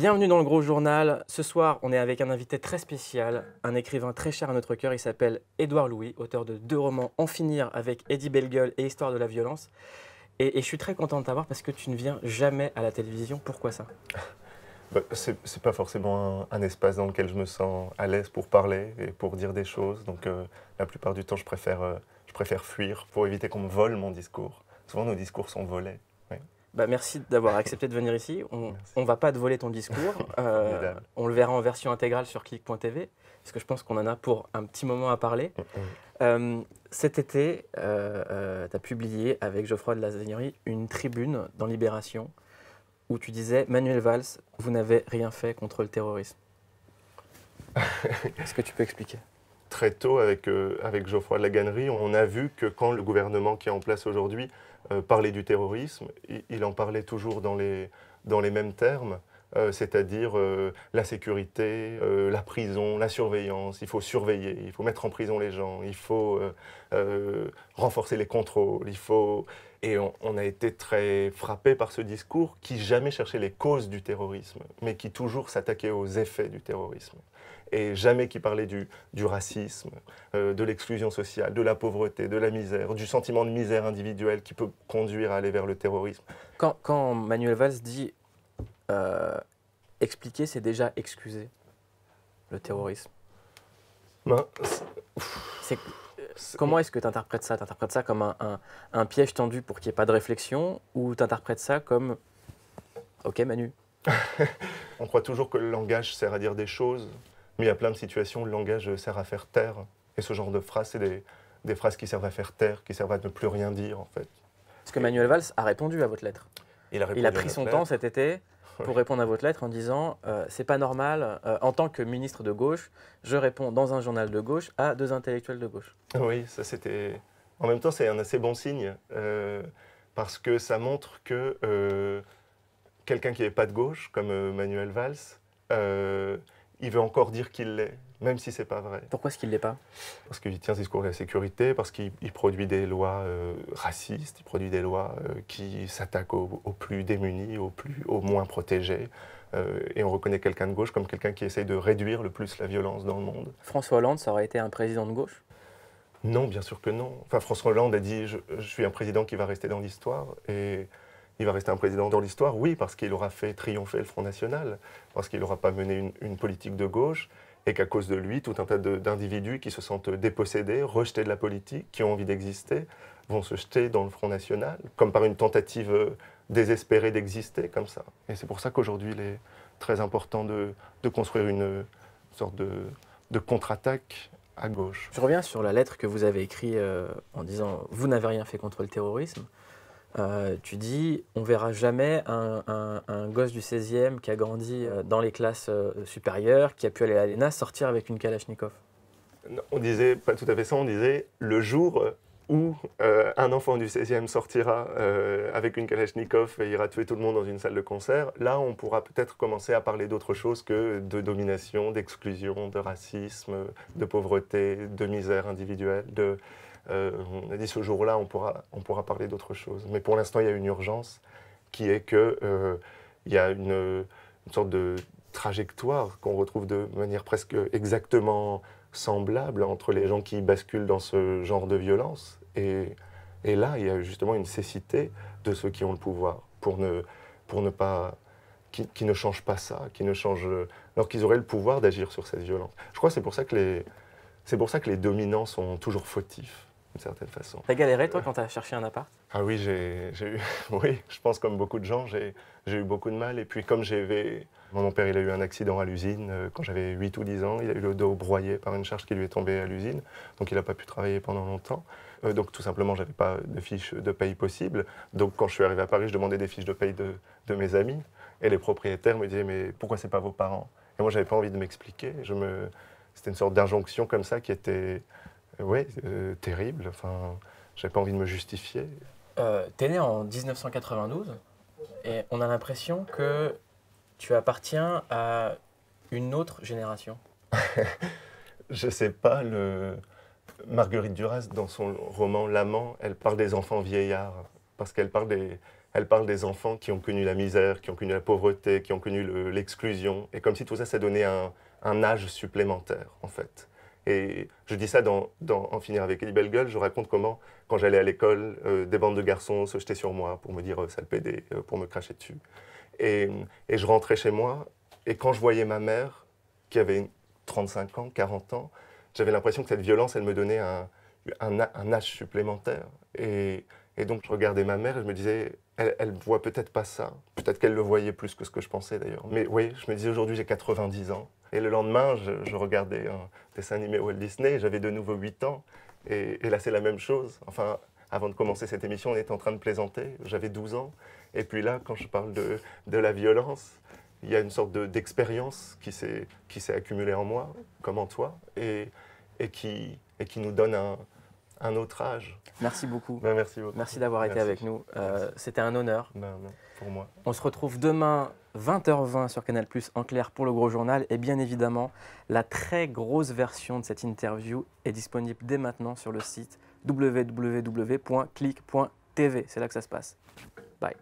Bienvenue dans le Gros Journal. Ce soir, on est avec un invité très spécial, un écrivain très cher à notre cœur. Il s'appelle Édouard Louis, auteur de deux romans En finir avec Eddie Bellegueule et Histoire de la violence. Et, je suis très content de t'avoir parce que tu ne viens jamais à la télévision. Pourquoi ça bah, Ce C'est pas forcément un, espace dans lequel je me sens à l'aise pour parler et pour dire des choses. Donc euh, la plupart du temps, je préfère, euh, je préfère fuir pour éviter qu'on me vole mon discours. Souvent, nos discours sont volés. Bah, merci d'avoir accepté de venir ici. On ne va pas te voler ton discours. Euh, on le verra en version intégrale sur click.tv, parce que je pense qu'on en a pour un petit moment à parler. Mm, mm. Euh, cet été, euh, tu as publié avec Geoffroy de la Lazagnerie une tribune dans Libération où tu disais Manuel Valls, vous n'avez rien fait contre le terrorisme. Est-ce que tu peux expliquer très tôt avec, euh, avec Geoffroy de la on a vu que quand le gouvernement qui est en place aujourd'hui euh, parlait du terrorisme, il, en parlait toujours dans les, dans les mêmes termes, euh, c'est-à-dire la sécurité, la prison, la surveillance, il faut surveiller, il faut mettre en prison les gens, il faut renforcer les contrôles, il faut... Et on, on a été très frappé par ce discours qui jamais cherchait les causes du terrorisme, mais qui toujours s'attaquait aux effets du terrorisme et jamais qui parlait du, du racisme, euh, de l'exclusion sociale, de la pauvreté, de la misère, du sentiment de misère individuelle qui peut conduire à aller vers le terrorisme. Quand, Manuel Valls dit euh, expliquer, c'est déjà excuser le terrorisme. Ben, comment est-ce que tu interprètes ça Tu interprètes ça comme un, un piège tendu pour qu'il n'y ait pas de réflexion ou tu interprètes ça comme Ok Manu On croit toujours que le langage sert à dire des choses, mais il y a plein de situations, où le langage sert à faire taire. Et ce genre de phrases, c'est des, phrases qui servent à faire taire, qui servent à ne plus rien dire, en fait. Parce que Manuel Valls a répondu à votre lettre. Il a, pris son temps cet été pour répondre à votre lettre en disant euh, c'est pas normal euh, en tant que ministre de gauche je réponds dans un journal de gauche à deux intellectuels de gauche oui ça c'était en même temps c'est un assez bon signe euh, parce que ça montre que quelqu'un qui n'est pas de gauche comme Manuel Valls il veut encore dire qu'il l'est, même si c'est pas vrai. Pourquoi est-ce qu'il l'est pas Parce qu'il tient ce discours de la sécurité, parce qu'il produit des lois euh, racistes, il produit des lois euh, qui s'attaquent aux, plus démunis, aux, plus, moins protégés. Euh, et on reconnaît quelqu'un de gauche comme quelqu'un qui essaye de réduire le plus la violence dans le monde. François Hollande, ça aurait été un président de gauche Non, bien sûr que non. Enfin, François Hollande a dit je, suis un président qui va rester dans l'histoire. Il va rester un président dans l'histoire, oui, parce qu'il aura fait triompher le Front National, parce qu'il n'aura pas mené une, politique de gauche, et qu'à cause de lui, tout un tas d'individus qui se sentent dépossédés, rejetés de la politique, qui ont envie d'exister, vont se jeter dans le Front National, comme par une tentative euh, désespérée d'exister comme ça. Et c'est pour ça qu'aujourd'hui, il est très important de, construire une sorte de, contre-attaque à gauche. Je reviens sur la lettre que vous avez écrite euh, en disant Vous n'avez rien fait contre le terrorisme. Euh, tu dis, on verra jamais un, gosse du 16e qui a grandi euh, dans les classes euh, supérieures, qui a pu aller à l'ENA, sortir avec une Kalachnikov. on disait pas tout à fait ça, on disait le jour où un enfant du 16e sortira avec une Kalachnikov et ira tuer tout le monde dans une salle de concert, là on pourra peut-être commencer à parler d'autre chose que de domination, d'exclusion, de racisme, de pauvreté, de misère individuelle, de, euh, on a dit ce jour-là, on pourra, parler d'autre chose. Mais pour l'instant, il y a une urgence qui est que euh, il y a une, sorte de trajectoire qu'on retrouve de manière presque exactement semblable entre les gens qui basculent dans ce genre de violence. Et, là, il y a justement une cécité de ceux qui ont le pouvoir qui, ne changent pas ça, qui ne alors qu'ils auraient le pouvoir d'agir sur cette violence. Je crois que c'est pour ça que les, c'est pour ça que les dominants sont toujours fautifs d'une certaine façon. T'as galéré, toi, quand t'as cherché un appart Ah oui, j'ai eu. oui, je pense comme beaucoup de gens, j'ai eu beaucoup de mal. Et puis, comme j'avais. Mon père, il a eu un accident à l'usine euh, quand j'avais 8 ou 10 ans. Il a eu le dos broyé par une charge qui lui est tombée à l'usine. Donc, il n'a pas pu travailler pendant longtemps. Euh, donc, tout simplement, j'avais pas de fiches de paye possible. Donc, quand je suis arrivé à Paris, je demandais des fiches de paye de, mes amis. Et les propriétaires me disaient Mais pourquoi c'est pas vos parents Et moi, j'avais pas envie de m'expliquer. Me... C'était une sorte d'injonction comme ça qui était oui, euh, terrible. Enfin, j'avais pas envie de me justifier. Euh, T'es né en 1992 et on a l'impression que tu appartiens à une autre génération. Je sais pas, le... Marguerite Duras, dans son roman L'amant, elle parle des enfants vieillards, parce qu'elle parle des, elle parle des enfants qui ont connu la misère, qui ont connu la pauvreté, qui ont connu l'exclusion, et comme si tout ça s'est donné un âge supplémentaire, en fait. Et je dis ça dans, En finir avec les belles gueules, je raconte comment, quand j'allais à l'école, euh, des bandes de garçons se jetaient sur moi pour me dire euh, sale pédé, euh, pour me cracher dessus. Et, je rentrais chez moi, et quand je voyais ma mère, qui avait 35 ans, 40 ans, j'avais l'impression que cette violence, elle me donnait un, un âge supplémentaire. Et et donc, je regardais ma mère et je me disais, elle, ne voit peut-être pas ça. Peut-être qu'elle le voyait plus que ce que je pensais d'ailleurs. Mais oui, je me disais, aujourd'hui, j'ai 90 ans. Et le lendemain, je, regardais un dessin animé Walt Disney. J'avais de nouveau 8 ans. Et, là, c'est la même chose. Enfin, avant de commencer cette émission, on était en train de plaisanter. J'avais 12 ans. Et puis là, quand je parle de, de la violence, il y a une sorte d'expérience qui s'est accumulée en moi, comme en toi, et, et, qui, et qui nous donne un, un autre âge. Merci beaucoup. Ben, merci d'avoir été avec nous. Euh, c'était un honneur. Ben, pour moi. On se retrouve demain 20h20 sur Canal Plus en clair pour le Gros Journal. Et bien évidemment, la très grosse version de cette interview est disponible dès maintenant sur le site www.clic.tv C'est là que ça se passe. Bye.